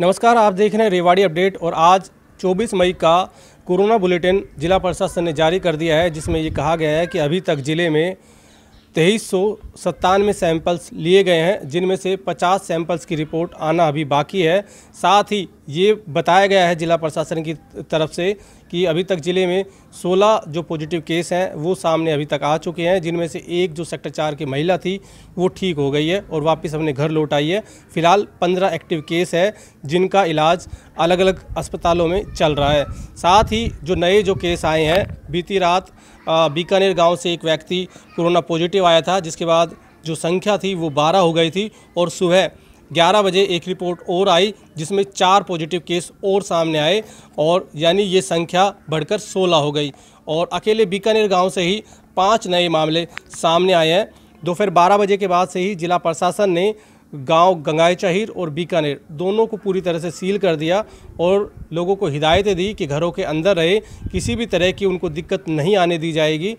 नमस्कार आप देख रहे हैं रेवाड़ी अपडेट और आज 24 मई का कोरोना बुलेटिन जिला प्रशासन ने जारी कर दिया है जिसमें ये कहा गया है कि अभी तक ज़िले में तेईस सौ सैंपल्स लिए गए हैं जिनमें से 50 सैंपल्स की रिपोर्ट आना अभी बाकी है साथ ही ये बताया गया है जिला प्रशासन की तरफ से कि अभी तक ज़िले में 16 जो पॉजिटिव केस हैं वो सामने अभी तक आ चुके हैं जिनमें से एक जो सेक्टर चार की महिला थी वो ठीक हो गई है और वापस अपने घर लौट आई है फिलहाल 15 एक्टिव केस है जिनका इलाज अलग अलग अस्पतालों में चल रहा है साथ ही जो नए जो केस आए हैं बीती रात बीकानेर गाँव से एक व्यक्ति कोरोना पॉजिटिव आया था जिसके बाद जो संख्या थी वो बारह हो गई थी और सुबह 11 बजे एक रिपोर्ट और आई जिसमें चार पॉजिटिव केस और सामने आए और यानी ये संख्या बढ़कर 16 हो गई और अकेले बीकानेर गांव से ही पांच नए मामले सामने आए हैं दोपहर 12 बजे के बाद से ही जिला प्रशासन ने गांव गंगाई चाहिर और बीकानेर दोनों को पूरी तरह से सील कर दिया और लोगों को हिदायतें दी कि घरों के अंदर रहे किसी भी तरह की उनको दिक्कत नहीं आने दी जाएगी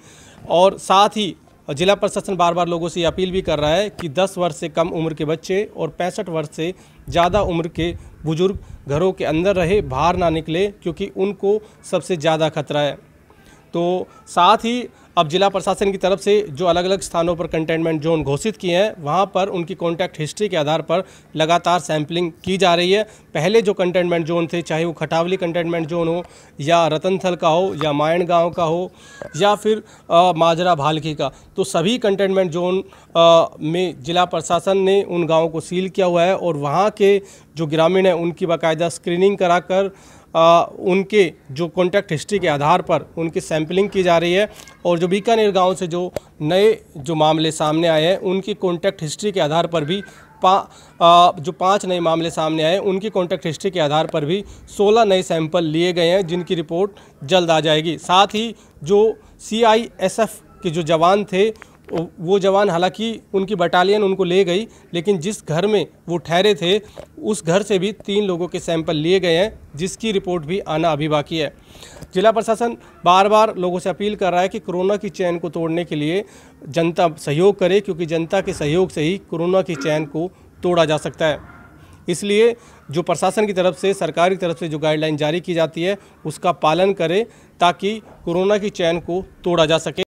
और साथ ही और जिला प्रशासन बार बार लोगों से अपील भी कर रहा है कि 10 वर्ष से कम उम्र के बच्चे और पैंसठ वर्ष से ज़्यादा उम्र के बुजुर्ग घरों के अंदर रहे बाहर ना निकले क्योंकि उनको सबसे ज़्यादा खतरा है तो साथ ही अब जिला प्रशासन की तरफ से जो अलग अलग स्थानों पर कंटेनमेंट जोन घोषित किए हैं वहाँ पर उनकी कॉन्टैक्ट हिस्ट्री के आधार पर लगातार सैम्पलिंग की जा रही है पहले जो कंटेनमेंट जोन थे चाहे वो खटावली कंटेनमेंट जोन हो या रतनथल का हो या मायण गांव का हो या फिर आ, माजरा भालकी का तो सभी कंटेनमेंट जोन आ, में जिला प्रशासन ने उन गाँव को सील किया हुआ है और वहाँ के जो ग्रामीण हैं उनकी बाकायदा स्क्रीनिंग कराकर आ, उनके जो कॉन्टैक्ट हिस्ट्री के आधार पर उनकी सैम्पलिंग की जा रही है और जो बीकानेर गांव से जो नए जो मामले सामने आए हैं उनकी कॉन्टैक्ट हिस्ट्री के आधार पर भी पा आ, जो पांच नए मामले सामने आए उनकी कॉन्टैक्ट हिस्ट्री के आधार पर भी 16 नए सैंपल लिए गए हैं जिनकी रिपोर्ट जल्द आ जाएगी साथ ही जो सी आई एस एफ के जो जवान थे वो जवान हालांकि उनकी बटालियन उनको ले गई लेकिन जिस घर में वो ठहरे थे उस घर से भी तीन लोगों के सैंपल लिए गए हैं जिसकी रिपोर्ट भी आना अभी बाकी है जिला प्रशासन बार बार लोगों से अपील कर रहा है कि कोरोना की चैन को तोड़ने के लिए जनता सहयोग करे क्योंकि जनता के सहयोग से ही कोरोना की चैन को तोड़ा जा सकता है इसलिए जो प्रशासन की तरफ से सरकार की तरफ से जो गाइडलाइन जारी की जाती है उसका पालन करें ताकि कोरोना की चैन को तोड़ा जा सके